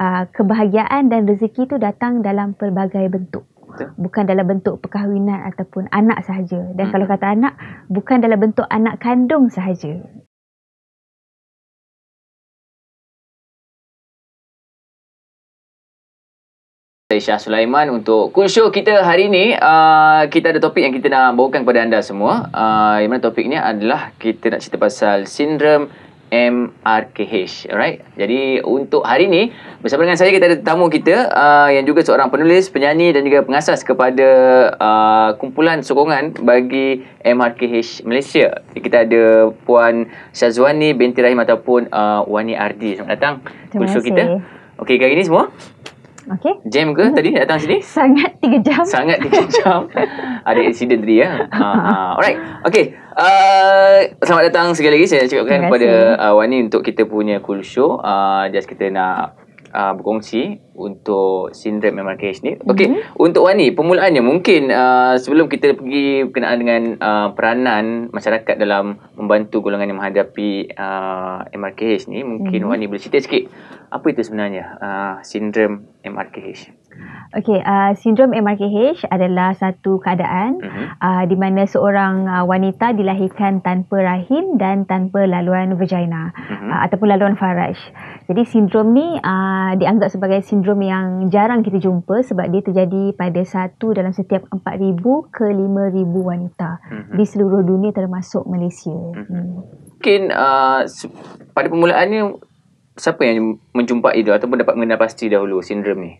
Uh, kebahagiaan dan rezeki itu datang dalam pelbagai bentuk. Bukan dalam bentuk perkahwinan ataupun anak sahaja. Dan hmm. kalau kata anak, bukan dalam bentuk anak kandung sahaja. Syah Sulaiman untuk cool show kita hari ini uh, kita ada topik yang kita nak bawakan kepada anda semua uh, yang mana topik ni adalah kita nak cerita pasal sindrom MRKH. Alright. Jadi untuk hari ini bersama dengan saya kita ada tetamu kita uh, yang juga seorang penulis, penyanyi dan juga pengasas kepada uh, kumpulan sokongan bagi MRKH Malaysia. Kita ada Puan Syazwani binti Rahim ataupun uh, Wani Ardi. Selamat datang. Terima kasih. Kita. Okay, kali ini semua? Okay. Jam ke hmm. tadi datang sini? Sangat tiga jam. Sangat tiga jam. ada insiden tadi ya. uh Alright. okay. Uh, selamat datang sekali lagi saya cakapkan kepada uh, Wani untuk kita punya cool show. Uh, just kita nak uh, berkongsi untuk syndrome memarkage ni. Mhm. Okey, mm-hmm. untuk Wani permulaannya mungkin uh, sebelum kita pergi berkenaan dengan uh, peranan masyarakat dalam membantu golongan yang menghadapi uh, MRKH ni, mungkin mm-hmm. Wani boleh cerita sikit apa itu sebenarnya uh, syndrome MRKH. Okey, uh, sindrom MRKH adalah satu keadaan uh-huh. uh, di mana seorang uh, wanita dilahirkan tanpa rahim dan tanpa laluan vagina uh-huh. uh, ataupun laluan faraj. Jadi sindrom ni uh, dianggap sebagai sindrom yang jarang kita jumpa sebab dia terjadi pada satu dalam setiap 4000 ke 5000 wanita uh-huh. di seluruh dunia termasuk Malaysia. Uh-huh. Hmm. Mungkin uh, pada permulaannya siapa yang menjumpai dia ataupun dapat mengenal pasti dahulu sindrom ni?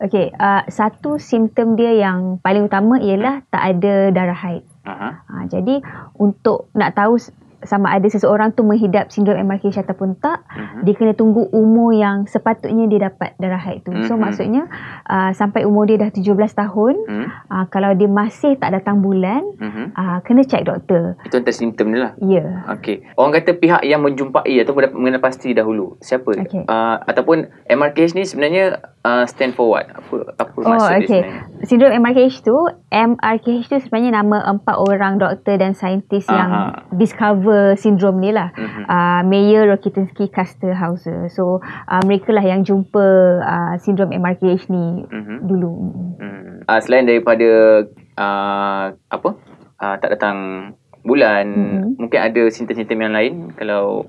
Okay, uh, satu simptom dia yang paling utama ialah tak ada darah haid. Uh-huh. Uh, jadi untuk nak tahu sama ada seseorang tu menghidap sindrom MRKH ataupun tak mm-hmm. dia kena tunggu umur yang sepatutnya dia dapat darah haid tu mm-hmm. so mhm. maksudnya uh, sampai umur dia dah 17 tahun mm-hmm. uh, kalau dia masih tak datang bulan mm-hmm. uh, kena cek doktor itu antara simptom ni lah ya yeah. okay. orang kata pihak yang menjumpai ataupun mengenal pasti dahulu siapa okay. uh, ataupun MRK ni sebenarnya uh, stand for what apa, apa maksud oh, okay. dia sebenarnya sindrom MRKH tu, MRKH tu sebenarnya nama empat orang doktor dan saintis uh-huh. yang discover sindrom ni lah. Uh-huh. Mhm. Uh, ah, Mayor Rokitansky Kasterhauser. So, uh, mereka lah yang jumpa uh, sindrom MRKH ni uh-huh. dulu. Uh, selain daripada uh, apa uh, tak datang bulan, uh-huh. mungkin ada sintem-sintem yang lain kalau...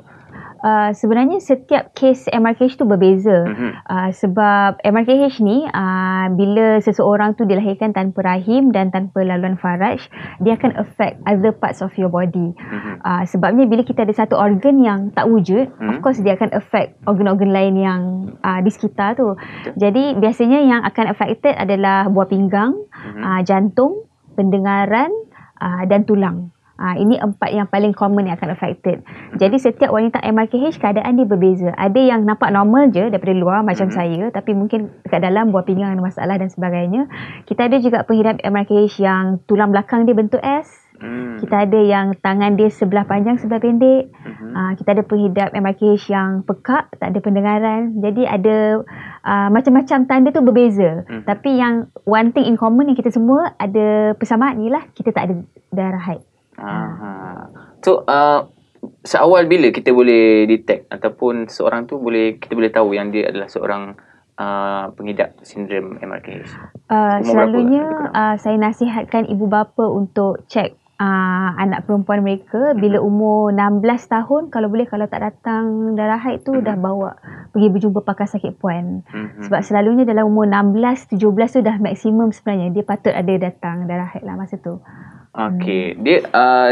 Uh, sebenarnya setiap kes MRKH tu berbeza. Mhm. Uh, sebab MRKH ni uh, bila seseorang tu dilahirkan tanpa rahim dan tanpa laluan faraj, dia akan affect other parts of your body. Mhm. Uh, sebabnya bila kita ada satu organ yang tak wujud, mhm. of course dia akan affect organ-organ lain yang uh, di sekitar tu. Jadi biasanya yang akan affected adalah buah pinggang, uh, jantung, pendengaran uh, dan tulang. Ha, ini empat yang paling common yang akan affected. Jadi setiap wanita MRKH keadaan dia berbeza. Ada yang nampak normal je daripada luar macam mm-hmm. saya tapi mungkin kat dalam buah pinggang ada masalah dan sebagainya. Kita ada juga penghidap MRKH yang tulang belakang dia bentuk S. Mm. Kita ada yang tangan dia sebelah panjang sebelah pendek. Mm-hmm. Ha, kita ada penghidap MRKH yang pekak tak ada pendengaran. Jadi ada uh, macam-macam tanda tu berbeza. Mm. Tapi yang one thing in common yang kita semua ada persamaan ni lah. Kita tak ada darah haid. Aha. Hmm. So, uh, seawal bila kita boleh detect ataupun seorang tu boleh kita boleh tahu yang dia adalah seorang uh, pengidap sindrom MRKH? Uh, selalunya uh, saya nasihatkan ibu bapa untuk cek uh, anak perempuan mereka bila umur 16 tahun kalau boleh kalau tak datang darah haid tu dah bawa pergi berjumpa pakar sakit puan sebab selalunya dalam umur 16 17 tu dah maksimum sebenarnya dia patut ada datang darah haid lah masa tu okey hmm. dia uh,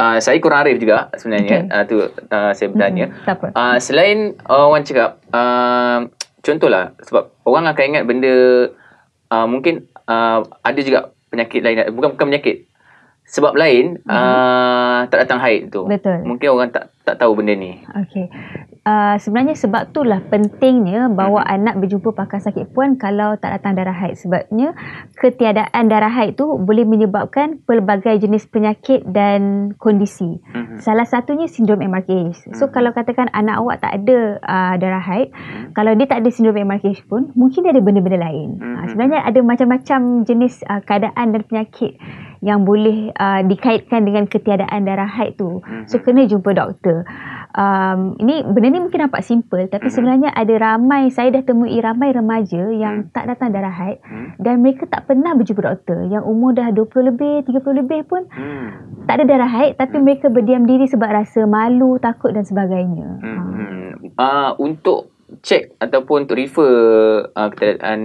uh, saya kurang arif juga sebenarnya okay. uh, tu uh, saya bertanya hmm, tak Uh, selain orang cakap uh, contohlah sebab orang akan ingat benda uh, mungkin uh, ada juga penyakit lain bukan bukan penyakit sebab lain hmm. uh, tak datang haid tu. Betul. Mungkin orang tak tak tahu benda ni. Okey. Uh, sebenarnya sebab itulah pentingnya bawa hmm. anak berjumpa pakar sakit puan kalau tak datang darah haid sebabnya ketiadaan darah haid tu boleh menyebabkan pelbagai jenis penyakit dan kondisi. Hmm. Salah satunya sindrom MRKH. So hmm. kalau katakan anak awak tak ada uh, darah haid, hmm. kalau dia tak ada sindrom MRKH pun mungkin dia ada benda-benda lain. Hmm. Uh, sebenarnya ada macam-macam jenis uh, keadaan dan penyakit yang boleh uh, dikaitkan dengan ketiadaan darah haid tu. Mm-hmm. So mhm. kena jumpa doktor. Um, ini benda ni mungkin nampak simple tapi hmm sebenarnya ada ramai saya dah temui ramai remaja yang hmm tak datang darah haid hmm dan mereka tak pernah berjumpa doktor. Yang umur dah 20 lebih, 30 lebih pun hmm tak ada darah haid tapi hmm mereka berdiam diri sebab rasa malu, takut dan sebagainya. hmm Ha. Uh, untuk check ataupun untuk refer uh, ah, ketiadaan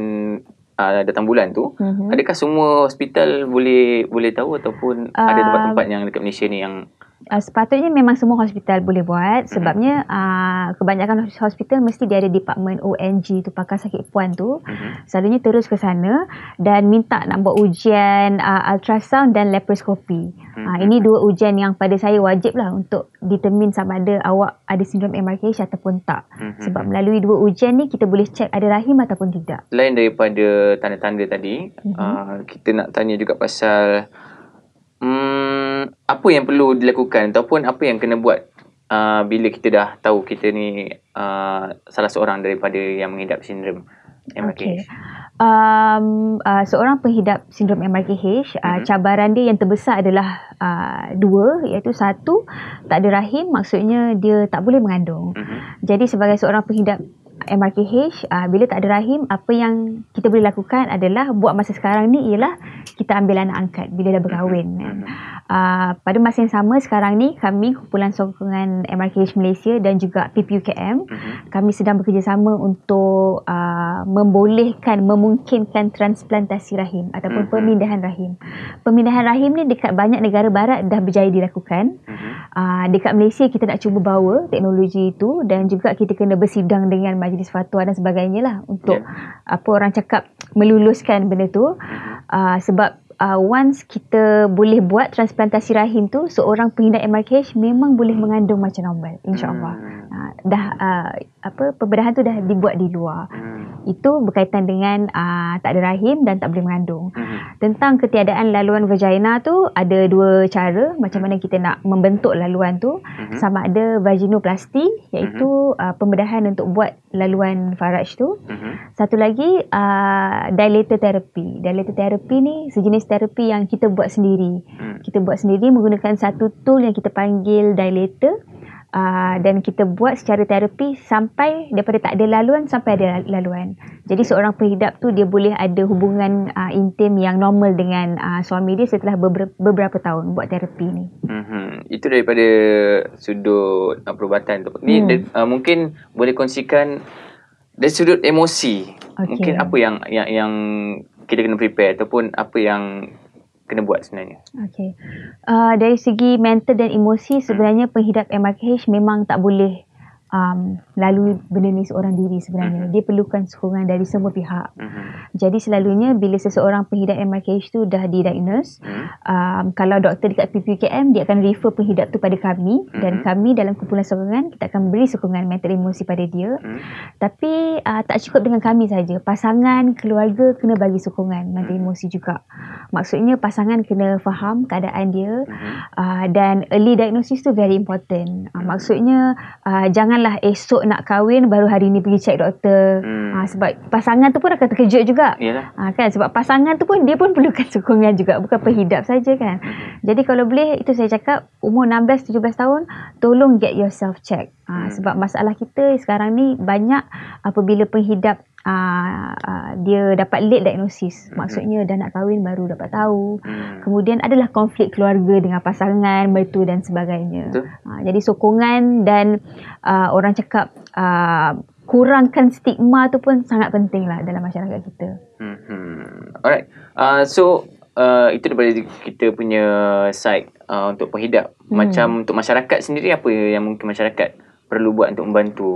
uh, datang bulan tu mm-hmm. adakah semua hospital boleh boleh tahu ataupun uh, ada ah, tempat-tempat yang dekat Malaysia ni yang uh, sepatutnya memang semua hospital boleh buat sebabnya uh, kebanyakan hospital mesti dia ada department ONG tu pakar sakit puan tu mm-hmm. selalunya terus ke sana dan minta nak buat ujian uh, ultrasound dan laparoscopy mm-hmm. uh, ini dua ujian yang pada saya wajib lah untuk determine sama ada awak ada sindrom MRKH ataupun tak mm-hmm. sebab melalui dua ujian ni kita boleh check ada rahim ataupun tidak lain daripada tanda-tanda tadi mm-hmm. uh, kita nak tanya juga pasal hmm um, apa yang perlu dilakukan ataupun apa yang kena buat uh, bila kita dah tahu kita ni uh, salah seorang daripada yang mengidap sindrom MRKH? Okay. Um, uh, seorang penghidap sindrom MRKH, uh, mm-hmm. cabaran dia yang terbesar adalah uh, dua iaitu satu, tak ada rahim maksudnya dia tak boleh mengandung. Mm-hmm. Jadi sebagai seorang penghidap MRKH uh, ah, bila tak ada rahim apa yang kita boleh lakukan adalah buat masa sekarang ni ialah kita ambil anak angkat bila dah berkahwin uh, pada masa yang sama sekarang ni kami kumpulan sokongan MRKH Malaysia dan juga PPUKM mm-hmm. kami sedang bekerjasama untuk uh, membolehkan memungkinkan transplantasi rahim ataupun pemindahan rahim pemindahan rahim ni dekat banyak negara barat dah berjaya dilakukan uh, dekat Malaysia kita nak cuba bawa teknologi itu dan juga kita kena bersidang dengan majlis fatwa dan sebagainya lah untuk yeah. apa orang cakap meluluskan benda tu uh, sebab uh, once kita boleh buat transplantasi rahim tu seorang pengidap MRKH memang boleh mengandung macam normal insyaallah hmm. uh, dah uh, apa pembedahan tu dah dibuat di luar hmm. itu berkaitan dengan uh, tak ada rahim dan tak boleh mengandung hmm. tentang ketiadaan laluan vagina tu ada dua cara macam mana kita nak membentuk laluan tu hmm. sama ada vaginoplasty iaitu hmm. uh, pembedahan untuk buat laluan faraj tu hmm. satu lagi uh, dilator therapy dilator therapy ni sejenis terapi yang kita buat sendiri. Hmm. Kita buat sendiri menggunakan satu tool yang kita panggil dilator uh, dan kita buat secara terapi sampai daripada tak ada laluan sampai ada laluan. Jadi hmm. seorang penghidap tu dia boleh ada hubungan uh, intim yang normal dengan uh, suami dia setelah beberapa, beberapa tahun buat terapi ni. Mm-hmm. Itu daripada sudut uh, perubatan tu. Ni mm. uh, mungkin boleh kongsikan dari sudut emosi. Okay. Mungkin apa yang yang yang kita kena prepare ataupun apa yang kena buat sebenarnya? Okay. Uh, dari segi mental dan emosi sebenarnya hmm. penghidap MRKH memang tak boleh um, lalui benda ni seorang diri sebenarnya. Mm-hmm. Dia perlukan sokongan dari semua pihak. Mm-hmm. Jadi selalunya bila seseorang penghidap MRKH tu dah di mm-hmm. um, kalau doktor dekat PPKM, dia akan refer penghidap tu pada kami. Mm-hmm. Dan mhm. kami dalam kumpulan sokongan, kita akan beri sokongan mental emosi pada dia. Mm-hmm. Tapi uh, tak cukup dengan kami saja. Pasangan, keluarga kena bagi sokongan mental mm-hmm. emosi juga. Maksudnya pasangan kena faham keadaan dia. Mm-hmm. Uh, dan early diagnosis tu very important. Uh, mhm. maksudnya uh, jangan janganlah esok nak kahwin baru hari ni pergi cek doktor. Hmm. Ha, sebab pasangan tu pun akan terkejut juga. Yalah. Ha, ah, kan sebab pasangan tu pun dia pun perlukan sokongan juga bukan hmm. perhidap saja kan. Hmm. Jadi kalau boleh itu saya cakap umur 16 17 tahun tolong get yourself check. Ha, hmm. sebab masalah kita sekarang ni banyak apabila penghidap uh, uh, dia dapat late diagnosis mm-hmm. maksudnya dah nak kahwin baru dapat tahu mm. kemudian adalah konflik keluarga dengan pasangan mertua dan sebagainya uh, jadi sokongan dan uh, orang cakap uh, kurangkan stigma tu pun sangat penting lah dalam masyarakat kita. Hmm. Alright. Uh, so, uh, itu daripada kita punya side uh, untuk penghidap. Hmm. Macam untuk masyarakat sendiri, apa yang mungkin masyarakat perlu buat untuk membantu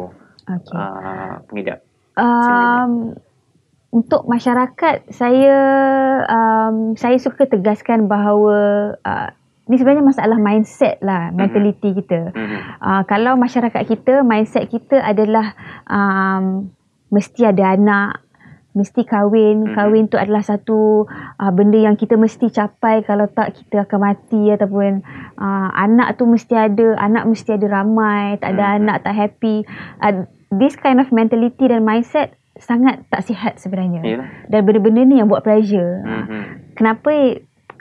okay. uh, penghidap? Um, untuk masyarakat saya um, saya suka tegaskan bahawa uh, ni sebenarnya masalah mindset lah mhm. mentality mm-hmm. kita. Mm-hmm. Uh, kalau masyarakat kita mindset kita adalah um, mesti ada anak mesti kahwin mhm. kahwin tu adalah satu uh, benda yang kita mesti capai kalau tak kita akan mati ataupun uh, anak tu mesti ada anak mesti ada ramai tak ada mhm. anak tak happy uh, this kind of mentality dan mindset sangat tak sihat sebenarnya. Yalah. Dan benda-benda ni yang buat pleasure. Mm-hmm. Kenapa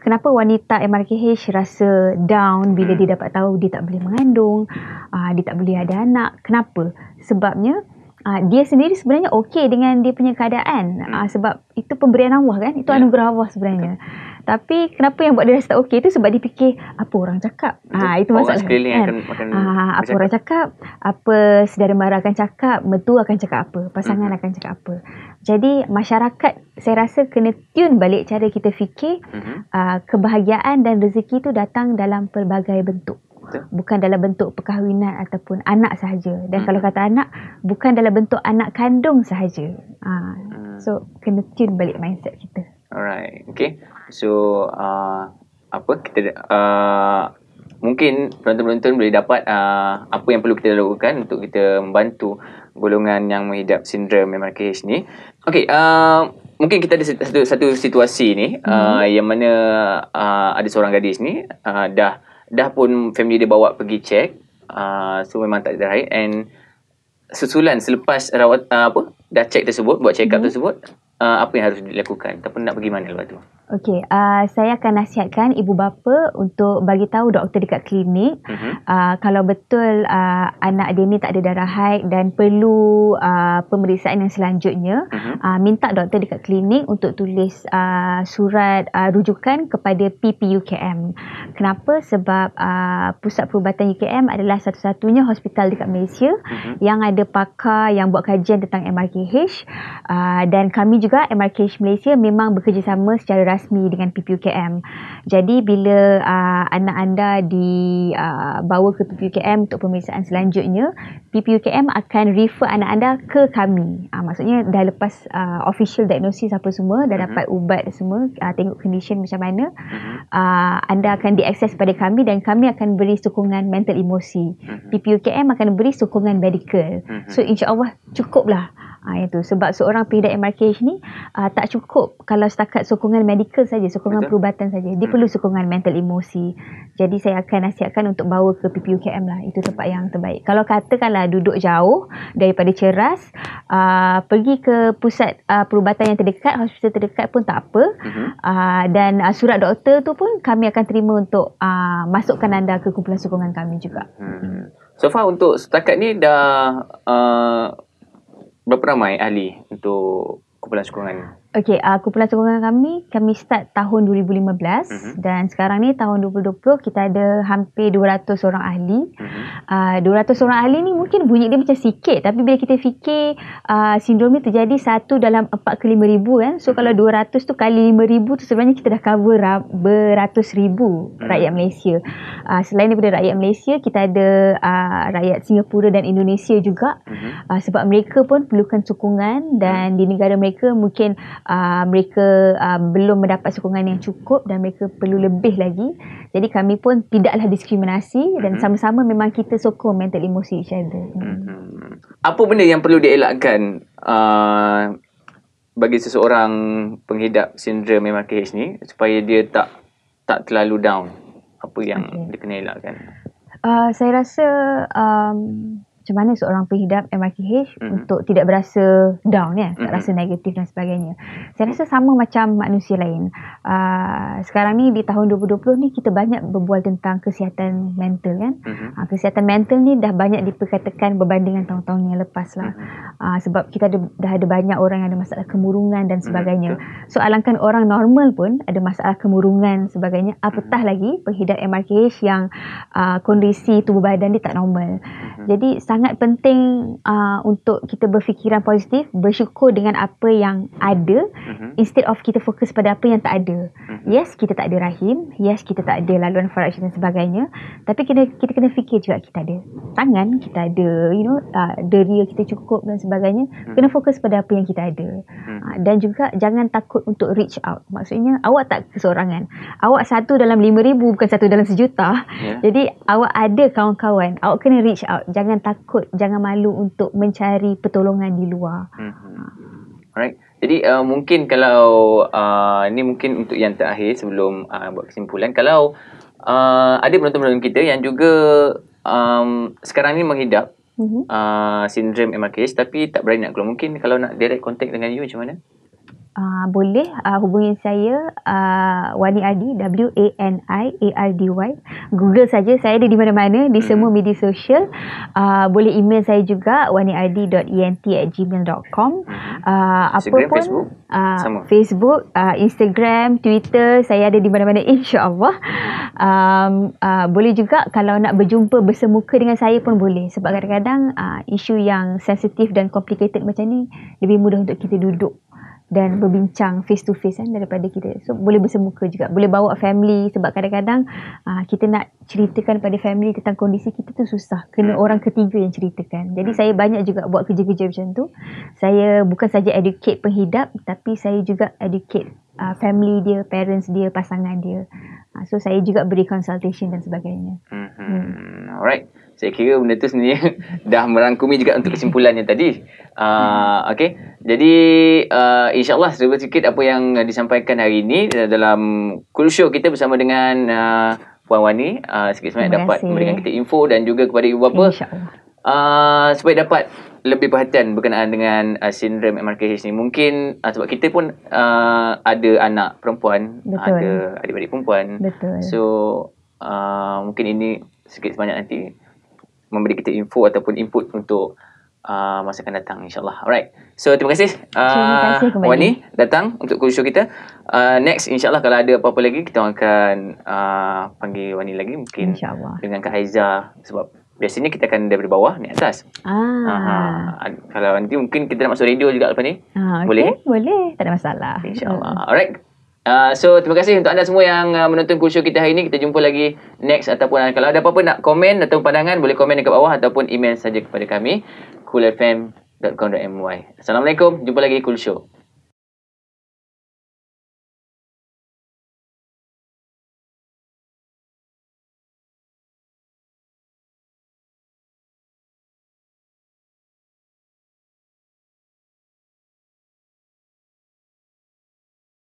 kenapa wanita MRKH rasa down bila mm. dia dapat tahu dia tak boleh mengandung, uh, dia tak boleh ada anak? Kenapa? Sebabnya ah, dia sendiri sebenarnya okey dengan dia punya keadaan. Mm. Uh, sebab itu pemberian Allah kan? Itu yeah. anugerah Allah sebenarnya. Betul. Tapi kenapa yang buat dia rasa tak okey tu sebab dia fikir apa orang cakap. Ha, itu orang masalah. kan? akan, akan ha, ah, apa cakap. orang cakap, apa saudara mara akan cakap, metu akan cakap apa, pasangan hmm akan cakap apa. Jadi masyarakat saya rasa kena tune balik cara kita fikir hmm uh, kebahagiaan dan rezeki tu datang dalam pelbagai bentuk. Bukan dalam bentuk perkahwinan ataupun anak sahaja. Dan hmm. kalau kata anak, bukan dalam bentuk anak kandung sahaja. Ha. Hmm. So, kena tune balik mindset kita. Alright, okay. So, uh, apa kita uh, mungkin penonton-penonton boleh dapat uh, apa yang perlu kita lakukan untuk kita membantu golongan yang menghidap sindrom MRKH ni. Okay, uh, mungkin kita ada satu, satu situasi ni hmm. uh, mhm. yang mana uh, ada seorang gadis ni uh, dah dah pun family dia bawa pergi check. Uh, so, memang tak ada And susulan selepas rawat uh, apa dah check tersebut buat check up mm-hmm. tersebut Uh, apa yang harus dilakukan ataupun nak pergi mana lepas tu? Okey, uh, saya akan nasihatkan ibu bapa untuk bagi tahu doktor dekat klinik mm-hmm. uh, kalau betul uh, anak dia ni tak ada darah haid dan perlu uh, pemeriksaan yang selanjutnya, mm-hmm. uh, minta doktor dekat klinik untuk tulis uh, surat uh, rujukan kepada PPUKM. Kenapa? Sebab uh, pusat perubatan UKM adalah satu-satunya hospital dekat Malaysia mm-hmm. yang ada pakar yang buat kajian tentang MRKH uh, dan kami juga MRKH Malaysia memang bekerjasama secara rasmi rasmi dengan PPUKM. Jadi bila uh, anak anda dibawa uh, ke PPUKM untuk pemeriksaan selanjutnya, PPUKM akan refer anak anda ke kami. Uh, maksudnya dah lepas uh, official diagnosis apa semua, dah mhm. dapat mm-hmm. ubat semua, uh, tengok condition macam mana, mhm. uh, anda akan diakses pada kami dan kami akan beri sokongan mental emosi. Mm-hmm. PPUKM akan beri sokongan medical. Mm-hmm. So insyaallah cukuplah. Ha, itu sebab seorang pindah MRK ni uh, tak cukup kalau setakat sokongan medical saja, sokongan Betul. perubatan saja. Dia hmm. perlu sokongan mental emosi. Jadi saya akan nasihatkan untuk bawa ke PPUKM lah. Itu tempat yang terbaik. Kalau katakanlah duduk jauh daripada ceras, uh, pergi ke pusat uh, perubatan yang terdekat, hospital terdekat pun tak apa. Hmm. Uh, dan uh, surat doktor tu pun kami akan terima untuk uh, masukkan anda ke kumpulan sokongan kami juga. Hmm. So far untuk setakat ni dah uh, berapa ramai ahli untuk kumpulan sokongan Okay, uh, ah, kumpulan sokongan kami, kami start tahun 2015 mm-hmm. dan sekarang ni tahun 2020 kita ada hampir 200 orang ahli. Mm-hmm. Uh, 200 orang ahli ni mungkin bunyi dia macam sikit tapi bila kita fikir uh, sindrom ni terjadi satu dalam 4 ke 5 ribu kan. So mm-hmm. kalau 200 tu kali 5 ribu tu sebenarnya kita dah cover beratus ribu mm-hmm. rakyat Malaysia. Uh, selain daripada rakyat Malaysia, kita ada uh, rakyat Singapura dan Indonesia juga mm-hmm. uh, sebab mereka pun perlukan sokongan dan mm-hmm. di negara mereka mungkin Uh, mereka uh, belum mendapat sokongan yang cukup dan mereka perlu lebih lagi. Jadi kami pun tidaklah diskriminasi mm-hmm. dan mhm. sama-sama memang kita sokong mental emosi each other. Mm-hmm. Apa benda yang perlu dielakkan uh, bagi seseorang penghidap sindrom MRKH ni supaya dia tak tak terlalu down? Apa yang okay. dia kena elakkan? Uh, saya rasa um, macam mana seorang penghidap MRKH hmm. untuk tidak berasa down ya, tak hmm. rasa negatif dan sebagainya. Saya rasa sama macam manusia lain. Uh, sekarang ni di tahun 2020 ni kita banyak berbual tentang kesihatan mental kan. Hmm. Uh, kesihatan mental ni dah banyak diperkatakan berbandingan tahun-tahun yang lepas lah. Uh, sebab kita ada, dah ada banyak orang yang ada masalah kemurungan dan mm-hmm, sebagainya. Hmm. So alangkan orang normal pun ada masalah kemurungan sebagainya, mm-hmm. apatah hmm. lagi penghidap MRKH yang uh, kondisi tubuh badan dia tak normal. Mhm. Jadi sangat penting uh, untuk kita berfikiran positif, bersyukur dengan apa yang ada uh-huh. instead of kita fokus pada apa yang tak ada. Uh-huh. Yes, kita tak ada rahim, yes kita tak ada laluan faraj dan sebagainya, tapi kita kita kena fikir juga kita ada tangan, kita ada you know, uh, deria kita cukup dan sebagainya. Uh-huh. Kena fokus pada apa yang kita ada. Uh, dan juga jangan takut untuk reach out. Maksudnya awak tak keseorangan. Awak satu dalam lima ribu bukan satu dalam sejuta. Yeah. Jadi awak ada kawan-kawan. Awak kena reach out jangan takut, jangan malu untuk mencari pertolongan di luar. Hmm. Alright. Jadi uh, mungkin kalau uh, ini mungkin untuk yang terakhir sebelum uh, buat kesimpulan kalau uh, ada penonton-penonton kita yang juga um, sekarang ni menghidap mm-hmm. uh, sindrom MRKH tapi tak berani nak keluar mungkin kalau nak direct contact dengan you macam mana? uh, boleh uh, ah, hubungi saya uh, Wani Ardi W A N I A R D Y Google saja saya ada di mana-mana di hmm. semua media sosial uh, boleh email saya juga waniardi.ent@gmail.com hmm. uh, apa pun Facebook, uh, Facebook uh, Instagram Twitter saya ada di mana-mana insyaallah um, uh, boleh juga kalau nak berjumpa bersemuka dengan saya pun boleh sebab kadang-kadang uh, isu yang sensitif dan complicated macam ni lebih mudah untuk kita duduk dan berbincang face to face kan daripada kita. So boleh bersemuka juga. Boleh bawa family sebab kadang-kadang uh, kita nak ceritakan pada family tentang kondisi kita tu susah. Kena hmm. orang ketiga yang ceritakan. Jadi hmm. saya banyak juga buat kerja-kerja macam tu. Saya bukan saja educate penghidap tapi saya juga educate uh, family dia, parents dia, pasangan dia. Uh, so saya juga beri consultation dan sebagainya. Hmm. hmm. hmm. hmm. Alright saya kira benda tu sebenarnya dah merangkumi juga untuk kesimpulannya tadi. Uh, ah, okay. Jadi uh, insyaAllah sedikit sikit apa yang disampaikan hari ini dalam cool show kita bersama dengan uh, Puan Wani. Uh, sikit sebanyak dapat memberikan kita info dan juga kepada ibu bapa. Uh, supaya dapat lebih perhatian berkenaan dengan uh, sindrom MRKH ni. Mungkin uh, sebab kita pun uh, ada anak perempuan. Betul. Ada adik-adik perempuan. Betul. So uh, mungkin ini sikit sebanyak nanti memberi kita info ataupun input untuk uh, masa akan datang insyaallah. Alright. So terima kasih. Uh, terima kasih uh, Wani datang untuk kursus kita. Uh, next insyaallah kalau ada apa-apa lagi kita akan uh, panggil Wani lagi mungkin dengan Kak Aiza sebab biasanya kita akan dari bawah ni atas. Ah. uh kalau nanti mungkin kita nak masuk radio juga lepas ni. Ah, okay. boleh? Boleh, tak ada masalah. Insyaallah. Hmm. Alright. Ah, so terima kasih untuk anda semua yang uh, menonton kursus kita hari ini. Kita jumpa lagi next ataupun uh, kalau ada apa-apa nak komen atau pandangan boleh komen dekat bawah ataupun email saja kepada kami coolfm.com.my. Assalamualaikum, jumpa lagi Cool Show.